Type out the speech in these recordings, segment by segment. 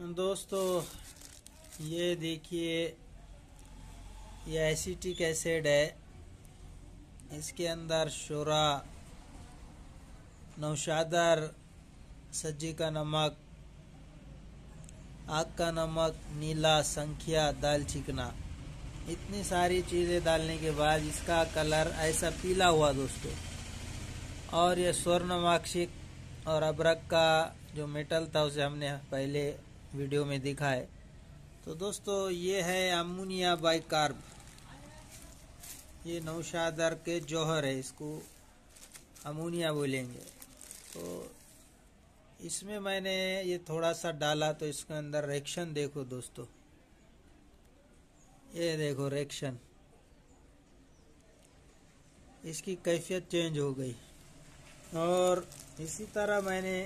दोस्तों ये देखिए ये एसिटिक एसिड है इसके अंदर शोरा नौशादर सज्जी का नमक आग का नमक नीला संख्या दाल चिकना इतनी सारी चीज़ें डालने के बाद इसका कलर ऐसा पीला हुआ दोस्तों और यह स्वर्ण माक्षिक और अबरक का जो मेटल था उसे हमने पहले वीडियो में दिखा है तो दोस्तों ये है अमोनिया बाई कार्ब ये नौशादर के जौहर है इसको अमोनिया बोलेंगे तो इसमें मैंने ये थोड़ा सा डाला तो इसके अंदर रिएक्शन देखो दोस्तों ये देखो रिएक्शन इसकी कैफियत चेंज हो गई और इसी तरह मैंने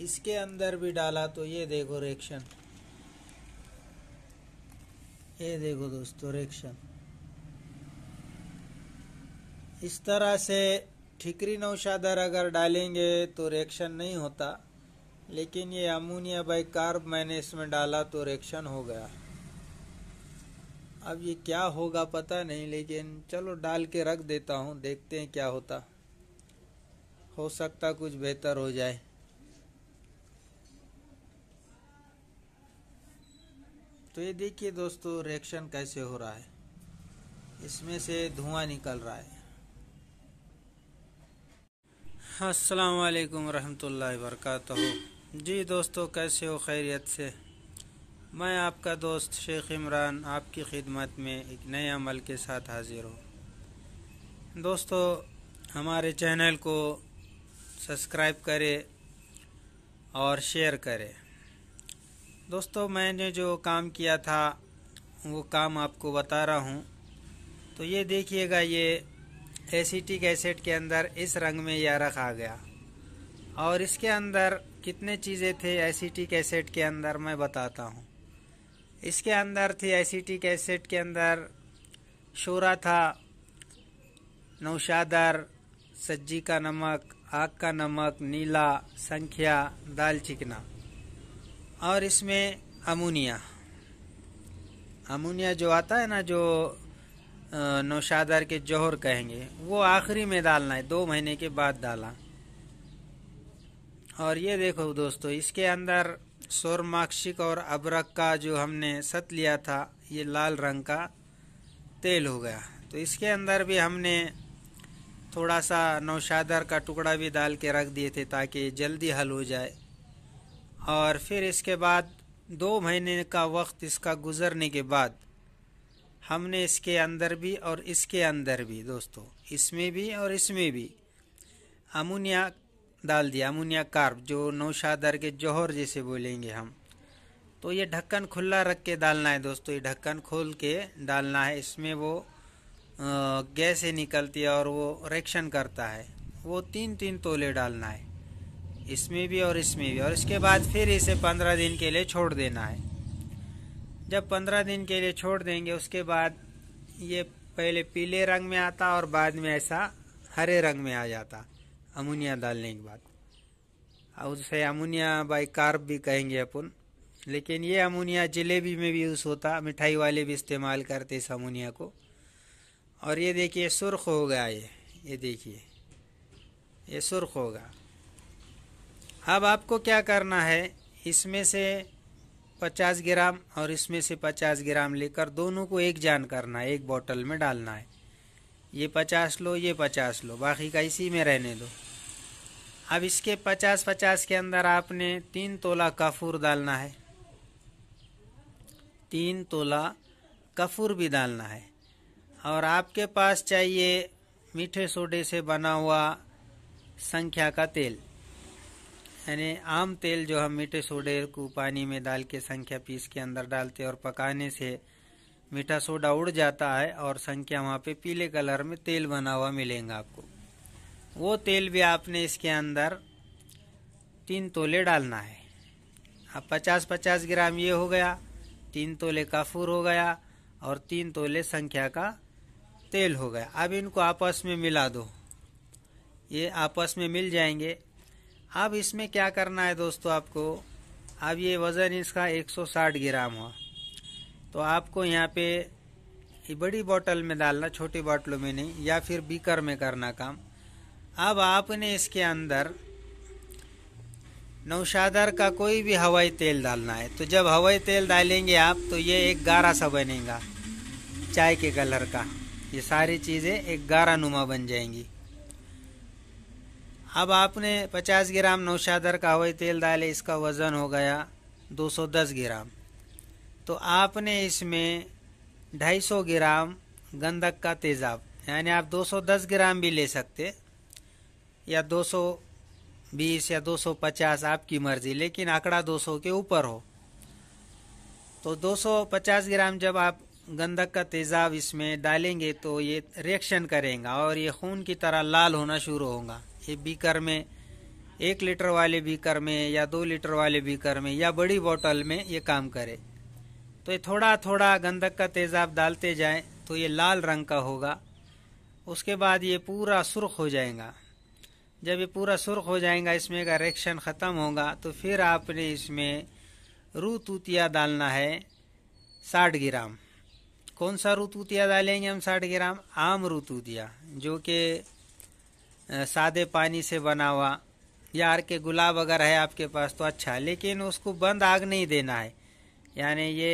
इसके अंदर भी डाला तो ये देखो रिएक्शन ये देखो दोस्तों रिएक्शन इस तरह से ठिकरी नौशादर अगर डालेंगे तो रिएक्शन नहीं होता लेकिन ये अमोनिया बाई कार्ब मैंने इसमें डाला तो रिएक्शन हो गया अब ये क्या होगा पता नहीं लेकिन चलो डाल के रख देता हूँ देखते हैं क्या होता हो सकता कुछ बेहतर हो जाए तो ये देखिए दोस्तों रिएक्शन कैसे हो रहा है इसमें से धुआं निकल रहा है अस्सलाम वालेकुम रहमतुल्लाहि वरकत जी दोस्तों कैसे हो खैरियत से मैं आपका दोस्त शेख इमरान आपकी खिदमत में एक नए अमल के साथ हाजिर हूँ दोस्तों हमारे चैनल को सब्सक्राइब करें और शेयर करें दोस्तों मैंने जो काम किया था वो काम आपको बता रहा हूँ तो ये देखिएगा ये एसीटिक एसिड के अंदर इस रंग में यह रखा गया और इसके अंदर कितने चीज़ें थे एसीटिक एसिड के अंदर मैं बताता हूँ इसके अंदर थी एसीटिक एसिड के अंदर शोरा था नौशादर सज्जी का नमक आग का नमक नीला संख्या दाल चिकना और इसमें अमोनिया अमोनिया जो आता है ना जो नौशादार के जौहर कहेंगे वो आखिरी में डालना है दो महीने के बाद डाला और ये देखो दोस्तों इसके अंदर सोरमाक्षिक और अबरक का जो हमने सत लिया था ये लाल रंग का तेल हो गया तो इसके अंदर भी हमने थोड़ा सा नौशादार का टुकड़ा भी डाल के रख दिए थे ताकि जल्दी हल हो जाए और फिर इसके बाद दो महीने का वक्त इसका गुज़रने के बाद हमने इसके अंदर भी और इसके अंदर भी दोस्तों इसमें भी और इसमें भी अमोनिया डाल दिया अमोनिया कार्ब जो नौशादर के जौहर जैसे बोलेंगे हम तो ये ढक्कन खुला रख के डालना है दोस्तों ये ढक्कन खोल के डालना है इसमें वो गैसें निकलती है और वो रिएक्शन करता है वो तीन तीन तोले डालना है इसमें भी और इसमें भी और इसके बाद फिर इसे पंद्रह दिन के लिए छोड़ देना है जब पंद्रह दिन के लिए छोड़ देंगे उसके बाद ये पहले पीले रंग में आता और बाद में ऐसा हरे रंग में आ जाता अमोनिया डालने के बाद और उसे अमोनिया बाई कार्ब भी कहेंगे अपन लेकिन ये अमोनिया जलेबी में भी यूज़ होता मिठाई वाले भी इस्तेमाल करते इस अमोनिया को और ये देखिए सुर्ख होगा ये ये देखिए ये सुर्ख होगा अब आपको क्या करना है इसमें से 50 ग्राम और इसमें से 50 ग्राम लेकर दोनों को एक जान करना है एक बोतल में डालना है ये 50 लो ये 50 लो बाकी का इसी में रहने दो अब इसके 50-50 के अंदर आपने तीन तोला कफूर डालना है तीन तोला कफूर भी डालना है और आपके पास चाहिए मीठे सोडे से बना हुआ संख्या का तेल यानी आम तेल जो हम मीठे सोडे को पानी में डाल के संख्या पीस के अंदर डालते और पकाने से मीठा सोडा उड़ जाता है और संख्या वहाँ पे पीले कलर में तेल बना हुआ मिलेगा आपको वो तेल भी आपने इसके अंदर तीन तोले डालना है अब पचास पचास ग्राम ये हो गया तीन तोले काफूर हो गया और तीन तोले संख्या का तेल हो गया अब इनको आपस में मिला दो ये आपस में मिल जाएंगे अब इसमें क्या करना है दोस्तों आपको अब ये वज़न इसका 160 ग्राम हुआ तो आपको यहाँ पे बड़ी बोतल में डालना छोटी बोतलों में नहीं या फिर बीकर में करना काम अब आपने इसके अंदर नौशादार का कोई भी हवाई तेल डालना है तो जब हवाई तेल डालेंगे आप तो ये एक गारा सा बनेगा चाय के कलर का ये सारी चीज़ें एक गारा नुमा बन जाएंगी अब आपने 50 ग्राम नौशादर का हवाई तेल डाले इसका वज़न हो गया 210 ग्राम तो आपने इसमें 250 ग्राम गंधक का तेज़ाब यानी आप 210 ग्राम भी ले सकते या 220 या 250 आपकी मर्ज़ी लेकिन आंकड़ा 200 के ऊपर हो तो 250 ग्राम जब आप गंधक का तेज़ाब इसमें डालेंगे तो ये रिएक्शन करेगा और ये खून की तरह लाल होना शुरू होगा ये बीकर में एक लीटर वाले बीकर में या दो लीटर वाले बीकर में या बड़ी बोतल में ये काम करे तो ये थोड़ा थोड़ा गंधक का तेज़ाब डालते जाएं तो ये लाल रंग का होगा उसके बाद ये पूरा सुर्ख हो जाएगा जब ये पूरा सुर्ख हो जाएगा इसमें का रिएक्शन ख़त्म होगा तो फिर आपने इसमें रू तूतिया डालना है साठ ग्राम कौन सा रू तूतिया डालेंगे हम साठ ग्राम आम रू तूतिया जो कि सादे पानी से बना हुआ या आर के गुलाब अगर है आपके पास तो अच्छा लेकिन उसको बंद आग नहीं देना है यानी ये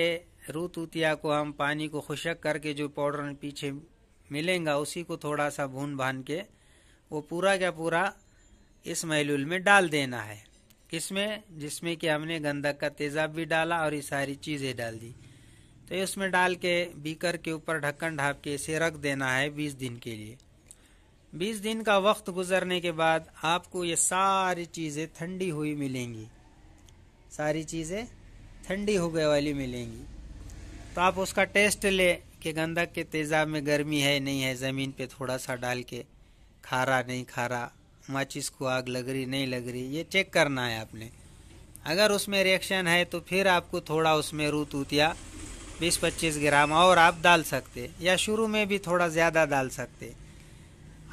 रूत उतिया को हम पानी को खुशक करके जो पाउडर पीछे मिलेगा उसी को थोड़ा सा भून भान के वो पूरा क्या पूरा इस महलूल में डाल देना है किसमें जिसमें कि हमने गंधक का तेज़ाब भी डाला और ये सारी चीज़ें डाल दी तो इसमें डाल के बीकर के ऊपर ढक्कन ढाप के इसे रख देना है बीस दिन के लिए बीस दिन का वक्त गुजरने के बाद आपको ये सारी चीज़ें ठंडी हुई मिलेंगी सारी चीज़ें ठंडी हो गई वाली मिलेंगी तो आप उसका टेस्ट ले कि गंदक के तेज़ाब में गर्मी है नहीं है ज़मीन पे थोड़ा सा डाल के खारा नहीं खारा माचिस को आग लग रही नहीं लग रही ये चेक करना है आपने अगर उसमें रिएक्शन है तो फिर आपको थोड़ा उसमें रूत तूतिया बीस पच्चीस ग्राम और आप डाल सकते या शुरू में भी थोड़ा ज़्यादा डाल सकते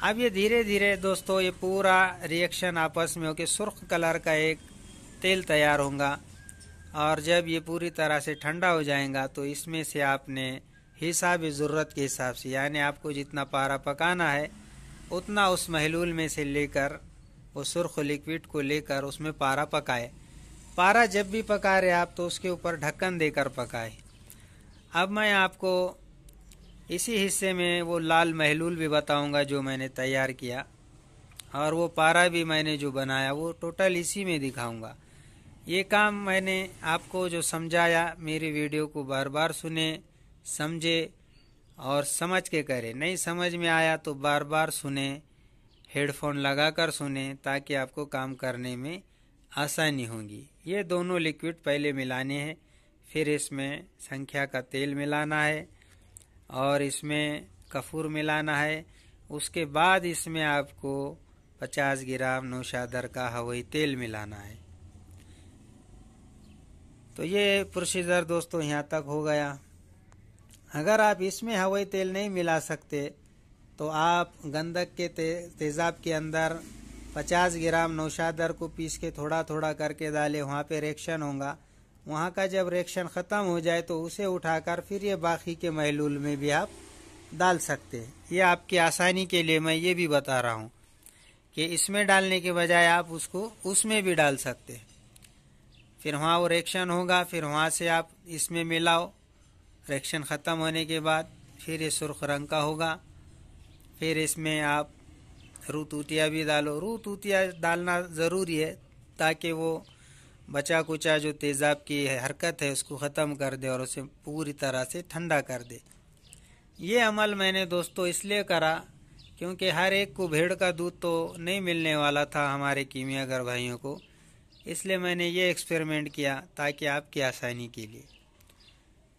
अब ये धीरे धीरे दोस्तों ये पूरा रिएक्शन आपस में होकर सुर्ख कलर का एक तेल तैयार होगा और जब ये पूरी तरह से ठंडा हो जाएगा तो इसमें से आपने हिसाब ज़रूरत के हिसाब से यानी आपको जितना पारा पकाना है उतना उस महलूल में से लेकर वो सुर्ख लिक्विड को लेकर उसमें पारा पकाए पारा जब भी पका रहे आप तो उसके ऊपर ढक्कन देकर पकाए अब मैं आपको इसी हिस्से में वो लाल महलूल भी बताऊंगा जो मैंने तैयार किया और वो पारा भी मैंने जो बनाया वो टोटल इसी में दिखाऊंगा ये काम मैंने आपको जो समझाया मेरी वीडियो को बार बार सुने समझे और समझ के करें नहीं समझ में आया तो बार बार सुने हेडफोन लगाकर सुने ताकि आपको काम करने में आसानी होगी ये दोनों लिक्विड पहले मिलाने हैं फिर इसमें संख्या का तेल मिलाना है और इसमें कफूर मिलाना है उसके बाद इसमें आपको 50 ग्राम नौशादर का हवाई तेल मिलाना है तो ये प्रोसीजर दोस्तों यहाँ तक हो गया अगर आप इसमें हवाई तेल नहीं मिला सकते तो आप गंदक के ते, तेज़ाब के अंदर 50 ग्राम नौशादर को पीस के थोड़ा थोड़ा करके डालें वहाँ पे रिएक्शन होगा वहाँ का जब रिएक्शन ख़त्म हो जाए तो उसे उठाकर फिर ये बाकी के महलूल में भी आप डाल सकते हैं ये आपकी आसानी के लिए मैं ये भी बता रहा हूँ कि इसमें डालने के बजाय आप उसको उसमें भी डाल सकते हैं फिर वहाँ वो रिएक्शन होगा फिर वहाँ से आप इसमें मिलाओ रिएक्शन ख़त्म होने के बाद फिर ये सुर्ख रंग का होगा फिर इसमें आप रू तूतिया भी डालो रू तूतिया डालना ज़रूरी है ताकि वो बचा कुचा जो तेज़ाब की हरकत है उसको ख़त्म कर दे और उसे पूरी तरह से ठंडा कर दे ये अमल मैंने दोस्तों इसलिए करा क्योंकि हर एक को भेड़ का दूध तो नहीं मिलने वाला था हमारे कीमियागर भाइयों को इसलिए मैंने ये एक्सपेरिमेंट किया ताकि आपकी आसानी के लिए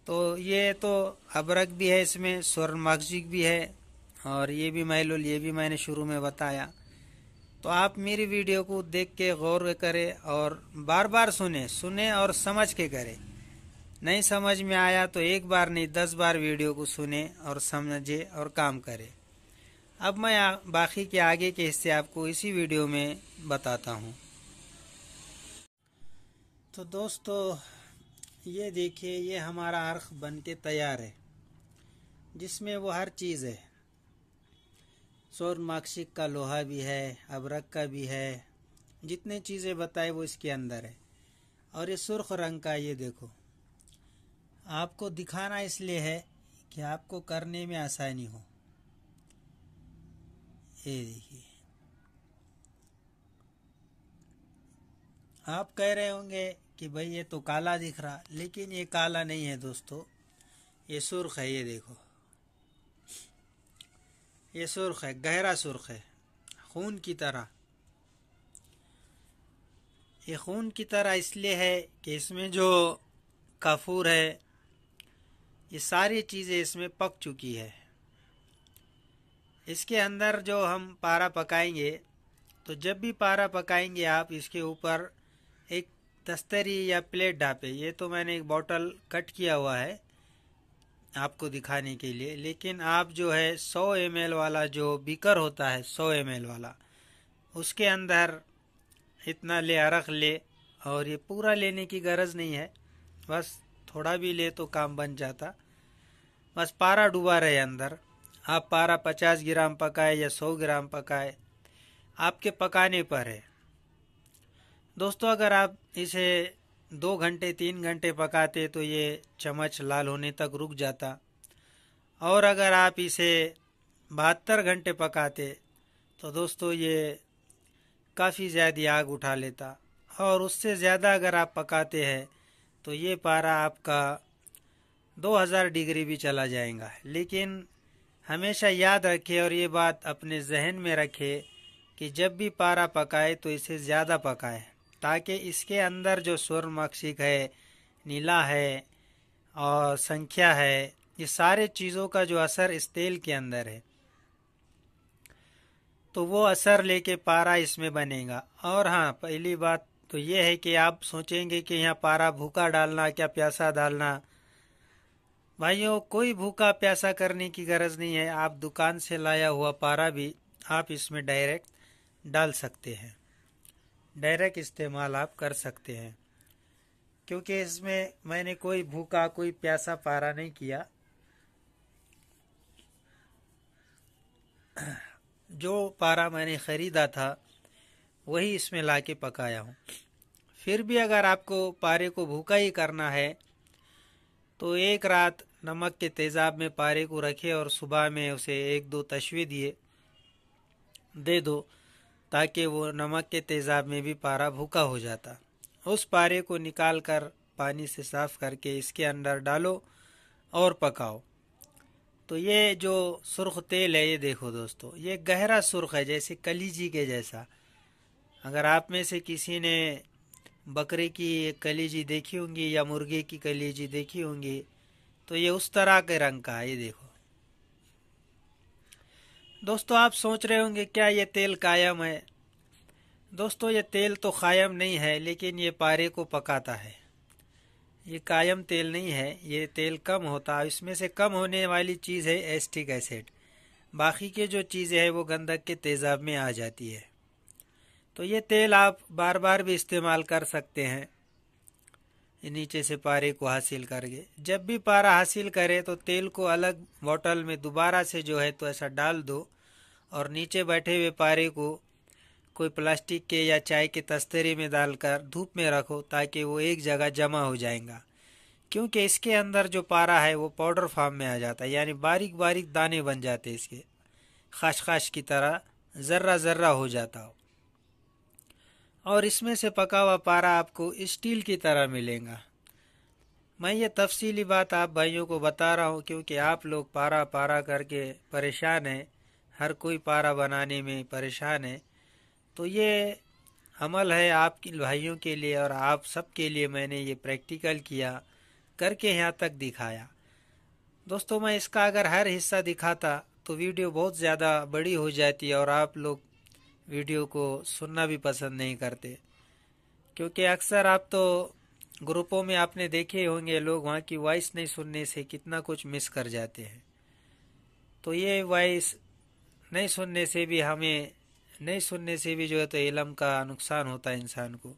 तो ये तो अबरक भी है इसमें स्वर्ण मस्जिद भी है और ये भी महलुल ये भी मैंने शुरू में बताया तो आप मेरी वीडियो को देख के गौर करें और बार बार सुने सुने और समझ के करें नहीं समझ में आया तो एक बार नहीं दस बार वीडियो को सुने और समझे और काम करे अब मैं बाकी के आगे के हिस्से आपको इसी वीडियो में बताता हूँ तो दोस्तों ये देखिए ये हमारा अर्क बन के तैयार है जिसमें वो हर चीज़ है सौर मार्क्सिक का लोहा भी है अबरक का भी है जितने चीज़ें बताए वो इसके अंदर है और ये सुर्ख रंग का ये देखो आपको दिखाना इसलिए है कि आपको करने में आसानी हो ये देखिए आप कह रहे होंगे कि भाई ये तो काला दिख रहा लेकिन ये काला नहीं है दोस्तों ये सुर्ख है ये देखो ये सुर्ख है गहरा सुर्ख है खून की तरह ये खून की तरह इसलिए है कि इसमें जो कफूर है ये सारी चीज़ें इसमें पक चुकी है इसके अंदर जो हम पारा पकाएंगे तो जब भी पारा पकाएंगे आप इसके ऊपर एक दस्तरी या प्लेट डापे ये तो मैंने एक बॉटल कट किया हुआ है आपको दिखाने के लिए लेकिन आप जो है 100 एम वाला जो बीकर होता है 100 एम वाला उसके अंदर इतना ले अरख ले और ये पूरा लेने की गरज नहीं है बस थोड़ा भी ले तो काम बन जाता बस पारा डूबा रहे अंदर आप पारा 50 ग्राम पकाए या 100 ग्राम पकाए आपके पकाने पर है दोस्तों अगर आप इसे दो घंटे तीन घंटे पकाते तो ये चम्मच लाल होने तक रुक जाता और अगर आप इसे बहत्तर घंटे पकाते तो दोस्तों ये काफ़ी ज़्यादा आग उठा लेता और उससे ज़्यादा अगर आप पकाते हैं तो ये पारा आपका 2000 डिग्री भी चला जाएगा लेकिन हमेशा याद रखें और ये बात अपने जहन में रखें कि जब भी पारा पकाए तो इसे ज़्यादा पकाएं ताकि इसके अंदर जो स्वर्ण मक्षिक है नीला है और संख्या है ये सारे चीज़ों का जो असर इस तेल के अंदर है तो वो असर लेके पारा इसमें बनेगा और हाँ पहली बात तो ये है कि आप सोचेंगे कि यहाँ पारा भूखा डालना क्या प्यासा डालना भाइयों कोई भूखा प्यासा करने की गरज नहीं है आप दुकान से लाया हुआ पारा भी आप इसमें डायरेक्ट डाल सकते हैं डायरेक्ट इस्तेमाल आप कर सकते हैं क्योंकि इसमें मैंने कोई भूखा कोई प्यासा पारा नहीं किया जो पारा मैंने ख़रीदा था वही इसमें ला के पकाया हूँ फिर भी अगर आपको पारे को भूखा ही करना है तो एक रात नमक के तेज़ाब में पारे को रखे और सुबह में उसे एक दो तशवे दिए दे दो ताकि वो नमक के तेज़ाब में भी पारा भूखा हो जाता उस पारे को निकाल कर पानी से साफ करके इसके अंदर डालो और पकाओ तो ये जो सुर्ख तेल है ये देखो दोस्तों ये गहरा सुर्ख है जैसे कलीजी के जैसा अगर आप में से किसी ने बकरे की कलीजी देखी होंगी या मुर्गी की कलीजी देखी होंगी तो ये उस तरह के रंग का है ये देखो दोस्तों आप सोच रहे होंगे क्या ये तेल कायम है दोस्तों ये तेल तो कायम नहीं है लेकिन ये पारे को पकाता है ये कायम तेल नहीं है ये तेल कम होता है इसमें से कम होने वाली चीज़ है एस्टिक एसिड बाकी के जो चीज़ें हैं वो गंधक के तेज़ाब में आ जाती है तो ये तेल आप बार बार भी इस्तेमाल कर सकते हैं नीचे से पारे को हासिल करके जब भी पारा हासिल करे तो तेल को अलग बॉटल में दोबारा से जो है तो ऐसा डाल दो और नीचे बैठे हुए पारे को कोई प्लास्टिक के या चाय के तस्तरे में डालकर धूप में रखो ताकि वो एक जगह जमा हो जाएगा क्योंकि इसके अंदर जो पारा है वो पाउडर फार्म में आ जाता है यानी बारीक बारीक दाने बन जाते इसके खशखश की तरह ज़र्रा ज़र्रा हो जाता हो और इसमें से पका हुआ पारा आपको स्टील की तरह मिलेगा मैं ये तफसीली बात आप भाइयों को बता रहा हूँ क्योंकि आप लोग पारा पारा करके परेशान हैं हर कोई पारा बनाने में परेशान है तो ये अमल है आपके भाइयों के लिए और आप सब के लिए मैंने ये प्रैक्टिकल किया करके यहाँ तक दिखाया दोस्तों मैं इसका अगर हर हिस्सा दिखाता तो वीडियो बहुत ज़्यादा बड़ी हो जाती और आप लोग वीडियो को सुनना भी पसंद नहीं करते क्योंकि अक्सर आप तो ग्रुपों में आपने देखे होंगे लोग वहाँ की वॉइस नहीं सुनने से कितना कुछ मिस कर जाते हैं तो ये वॉइस नहीं सुनने से भी हमें नहीं सुनने से भी जो है तो इलम का नुकसान होता है इंसान को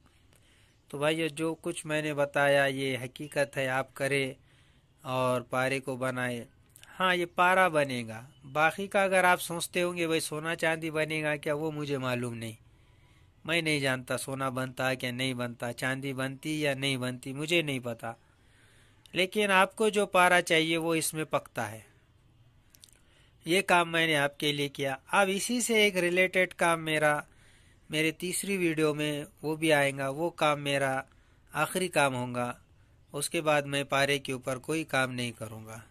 तो भाई ये जो कुछ मैंने बताया ये हकीकत है आप करें और पारे को बनाए हाँ ये पारा बनेगा बाकी का अगर आप सोचते होंगे भाई सोना चांदी बनेगा क्या वो मुझे मालूम नहीं मैं नहीं जानता सोना बनता है क्या नहीं बनता चांदी बनती या नहीं बनती मुझे नहीं पता लेकिन आपको जो पारा चाहिए वो इसमें पकता है ये काम मैंने आपके लिए किया अब इसी से एक रिलेटेड काम मेरा मेरे तीसरी वीडियो में वो भी आएगा वो काम मेरा आखिरी काम होगा उसके बाद मैं पारे के ऊपर कोई काम नहीं करूँगा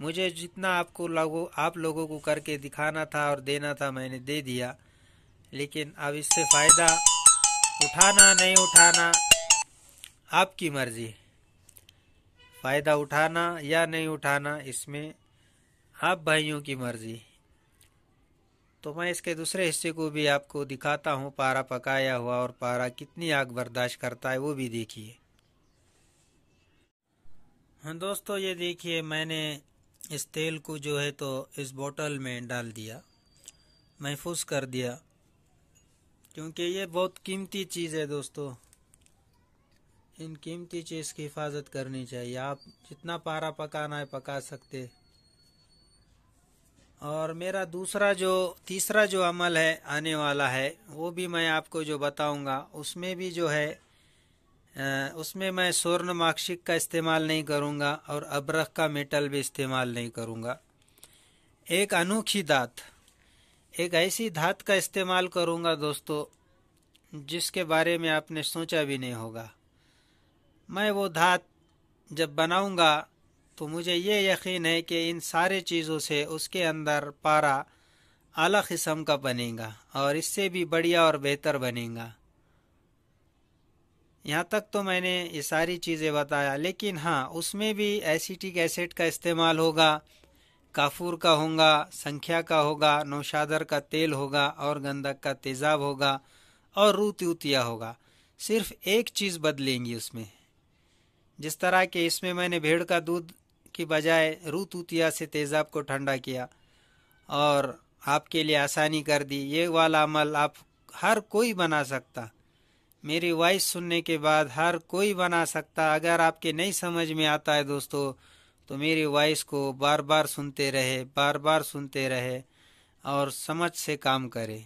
मुझे जितना आपको लोगों आप लोगों को करके दिखाना था और देना था मैंने दे दिया लेकिन अब इससे फ़ायदा उठाना नहीं उठाना आपकी मर्ज़ी फ़ायदा उठाना या नहीं उठाना इसमें आप भाइयों की मर्ज़ी तो मैं इसके दूसरे हिस्से को भी आपको दिखाता हूँ पारा पकाया हुआ और पारा कितनी आग बर्दाश्त करता है वो भी देखिए हाँ दोस्तों ये देखिए मैंने इस तेल को जो है तो इस बोतल में डाल दिया महफूज कर दिया क्योंकि ये बहुत कीमती चीज़ है दोस्तों इन कीमती चीज़ की हिफाजत करनी चाहिए आप जितना पारा पकाना है पका सकते और मेरा दूसरा जो तीसरा जो अमल है आने वाला है वो भी मैं आपको जो बताऊंगा उसमें भी जो है उसमें मैं स्वर्ण माक्षिक का इस्तेमाल नहीं करूँगा और अबरख का मेटल भी इस्तेमाल नहीं करूँगा एक अनोखी दात एक ऐसी धात का इस्तेमाल करूँगा दोस्तों जिसके बारे में आपने सोचा भी नहीं होगा मैं वो धात जब बनाऊँगा तो मुझे ये यकीन है कि इन सारे चीज़ों से उसके अंदर पारा अलग किस्म का बनेगा और इससे भी बढ़िया और बेहतर बनेगा यहाँ तक तो मैंने ये सारी चीज़ें बताया लेकिन हाँ उसमें भी एसिटिक एसिड का इस्तेमाल होगा काफूर का होगा संख्या का होगा नौशादर का तेल होगा और गंधक का तेज़ाब होगा और रूतियुतिया होगा सिर्फ एक चीज़ बदलेंगी उसमें जिस तरह के इसमें मैंने भेड़ का दूध की बजाय रूतूतिया से तेज़ाब को ठंडा किया और आपके लिए आसानी कर दी ये वाला अमल आप हर कोई बना सकता मेरी वॉइस सुनने के बाद हर कोई बना सकता अगर आपके नहीं समझ में आता है दोस्तों तो मेरी वॉइस को बार बार सुनते रहे बार बार सुनते रहे और समझ से काम करे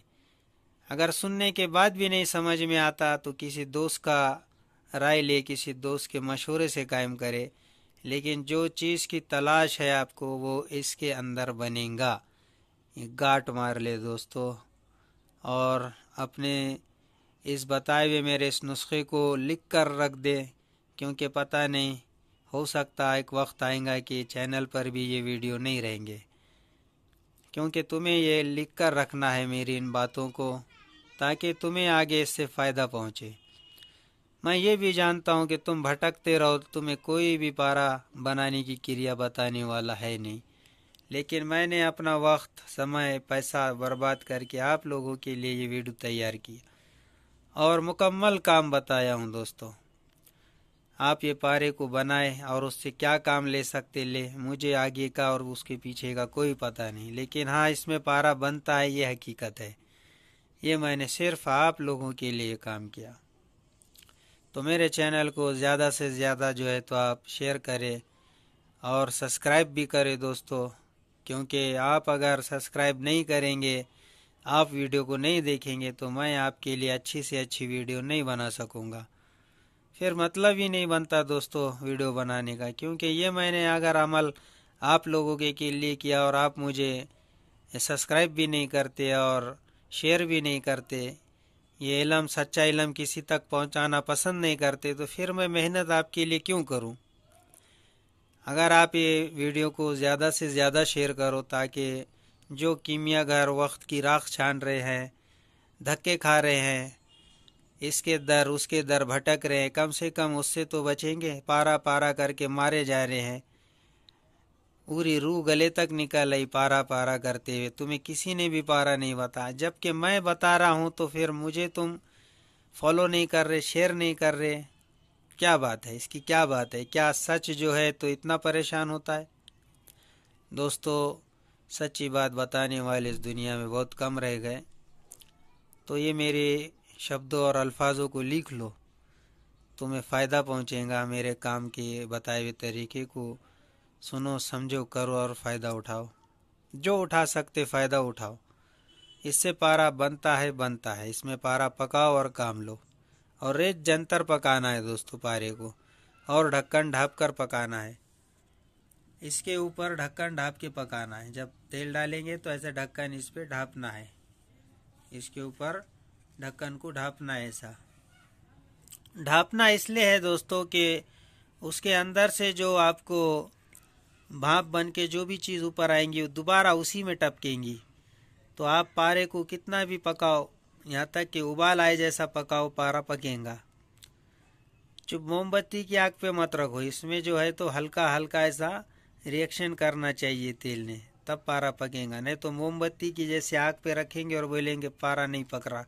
अगर सुनने के बाद भी नहीं समझ में आता तो किसी दोस्त का राय ले किसी दोस्त के मशवरे से कायम करे लेकिन जो चीज़ की तलाश है आपको वो इसके अंदर बनेगा गाट मार ले दोस्तों और अपने इस बताए हुए मेरे इस नुस्खे को लिख कर रख दे क्योंकि पता नहीं हो सकता एक वक्त आएगा कि चैनल पर भी ये वीडियो नहीं रहेंगे क्योंकि तुम्हें ये लिख कर रखना है मेरी इन बातों को ताकि तुम्हें आगे इससे फ़ायदा पहुँचे मैं ये भी जानता हूँ कि तुम भटकते रहो तो तुम्हें कोई भी पारा बनाने की क्रिया बताने वाला है नहीं लेकिन मैंने अपना वक्त समय पैसा बर्बाद करके आप लोगों के लिए ये वीडियो तैयार किया और मुकम्मल काम बताया हूँ दोस्तों आप ये पारे को बनाए और उससे क्या काम ले सकते ले मुझे आगे का और उसके पीछे का कोई पता नहीं लेकिन हाँ इसमें पारा बनता है ये हकीकत है ये मैंने सिर्फ आप लोगों के लिए काम किया तो मेरे चैनल को ज़्यादा से ज़्यादा जो है तो आप शेयर करें और सब्सक्राइब भी करें दोस्तों क्योंकि आप अगर सब्सक्राइब नहीं करेंगे आप वीडियो को नहीं देखेंगे तो मैं आपके लिए अच्छी से अच्छी वीडियो नहीं बना सकूँगा फिर मतलब ही नहीं बनता दोस्तों वीडियो बनाने का क्योंकि ये मैंने अगर अमल आप लोगों के लिए किया और आप मुझे सब्सक्राइब भी नहीं करते और शेयर भी नहीं करते ये इलम सच्चा इलम किसी तक पहुंचाना पसंद नहीं करते तो फिर मैं मेहनत आपके लिए क्यों करूं? अगर आप ये वीडियो को ज़्यादा से ज़्यादा शेयर करो ताकि जो कीमियागर वक्त की राख छान रहे हैं धक्के खा रहे हैं इसके दर उसके दर भटक रहे हैं कम से कम उससे तो बचेंगे पारा पारा करके मारे जा रहे हैं पूरी रूह गले तक निकल आई पारा पारा करते हुए तुम्हें किसी ने भी पारा नहीं बताया जबकि मैं बता रहा हूँ तो फिर मुझे तुम फॉलो नहीं कर रहे शेयर नहीं कर रहे क्या बात है इसकी क्या बात है क्या सच जो है तो इतना परेशान होता है दोस्तों सच्ची बात बताने वाले इस दुनिया में बहुत कम रह गए तो ये मेरे शब्दों और अल्फाजों को लिख लो तुम्हें फ़ायदा पहुँचेगा मेरे काम के बताए हुए तरीके को सुनो समझो करो और फ़ायदा उठाओ जो उठा सकते फ़ायदा उठाओ इससे पारा बनता है बनता है इसमें पारा पकाओ और काम लो और रेत जंतर पकाना है दोस्तों पारे को और ढक्कन ढाप कर पकाना है इसके ऊपर ढक्कन ढाप के पकाना है जब तेल डालेंगे तो ऐसे ढक्कन इस पर ढापना है इसके ऊपर ढक्कन को ढापना है ऐसा ढापना इसलिए है दोस्तों कि उसके अंदर से जो आपको भाप बन के जो भी चीज़ ऊपर आएंगी दोबारा उसी में टपकेंगी तो आप पारे को कितना भी पकाओ यहाँ तक कि उबाल आए जैसा पकाओ पारा पकेगा चुप मोमबत्ती की आग पे मत रखो इसमें जो है तो हल्का हल्का ऐसा रिएक्शन करना चाहिए तेल ने तब पारा पकेगा नहीं तो मोमबत्ती की जैसे आग पे रखेंगे और बोलेंगे पारा नहीं पक रहा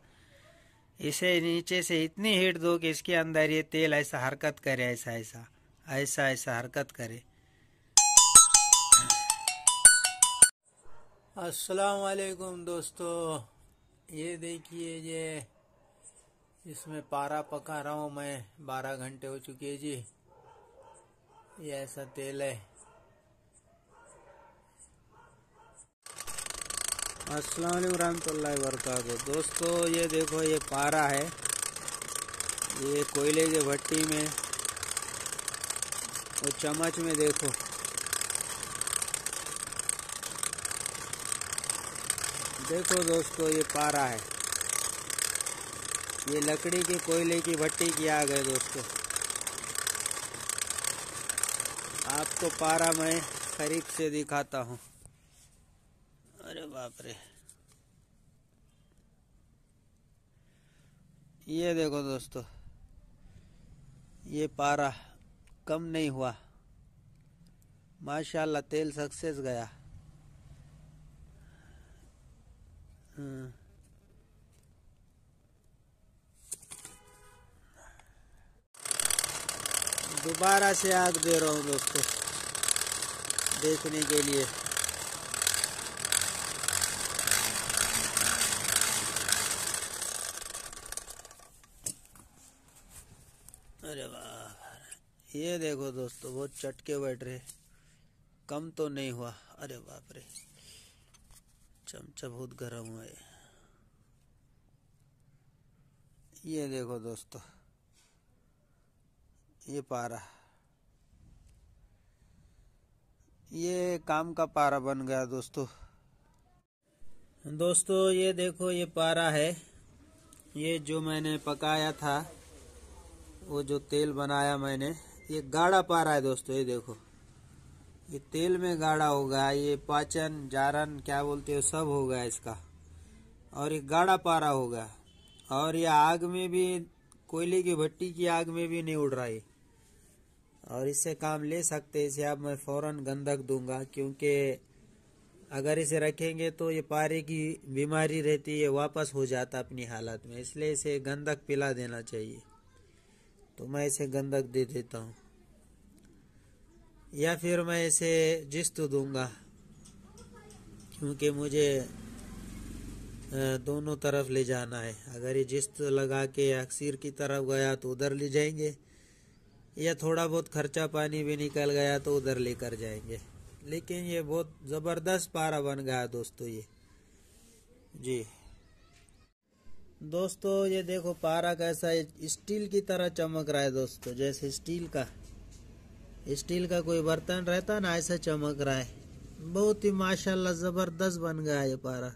इसे नीचे से इतनी हीट दो कि इसके अंदर ये तेल ऐसा हरकत करे ऐसा ऐसा ऐसा ऐसा हरकत करे अस्सलाम वालेकुम दोस्तों ये देखिए ये इसमें पारा पका रहा हूँ मैं बारह घंटे हो चुके जी ये ऐसा तेल है अस्सलाम वरहमतुल्लाहि वरक दोस्तों ये देखो ये पारा है ये कोयले के भट्टी में और चम्मच में देखो देखो दोस्तों ये पारा है ये लकड़ी के कोयले की भट्टी की आग है दोस्तों आपको पारा मैं करीब से दिखाता हूँ बाप रे ये देखो दोस्तों ये पारा कम नहीं हुआ माशाल्लाह तेल सक्सेस गया हम्म। दोबारा से आग दे रहा हूँ दोस्तों देखने के लिए ये देखो दोस्तों बहुत चटके बैठ रहे कम तो नहीं हुआ अरे बाप रे चमचा बहुत गर्म हुआ है ये देखो दोस्तों ये पारा ये काम का पारा बन गया दोस्तों दोस्तों ये देखो ये पारा है ये जो मैंने पकाया था वो जो तेल बनाया मैंने ये गाढ़ा पारा है दोस्तों ये देखो ये तेल में गाढ़ा होगा ये पाचन जारन क्या बोलते हो सब होगा इसका और ये गाढ़ा पारा होगा और ये आग में भी कोयले की भट्टी की आग में भी नहीं उड़ रहा है और इससे काम ले सकते हैं इसे अब मैं फौरन गंधक दूंगा क्योंकि अगर इसे रखेंगे तो ये पारे की बीमारी रहती है वापस हो जाता अपनी हालत में इसलिए इसे गंधक पिला देना चाहिए तो मैं इसे गंधक दे देता हूँ या फिर मैं इसे जिस्त दूंगा क्योंकि मुझे दोनों तरफ ले जाना है अगर ये जिस्त लगा के अक्सर की तरफ गया तो उधर ले जाएंगे या थोड़ा बहुत खर्चा पानी भी निकल गया तो उधर लेकर जाएंगे लेकिन ये बहुत ज़बरदस्त पारा बन गया दोस्तों ये जी दोस्तों ये देखो पारा कैसा है स्टील की तरह चमक रहा है दोस्तों जैसे स्टील का स्टील का कोई बर्तन रहता ना ऐसा चमक रहा है बहुत ही माशाल्लाह ज़बरदस्त बन गया है ये पारा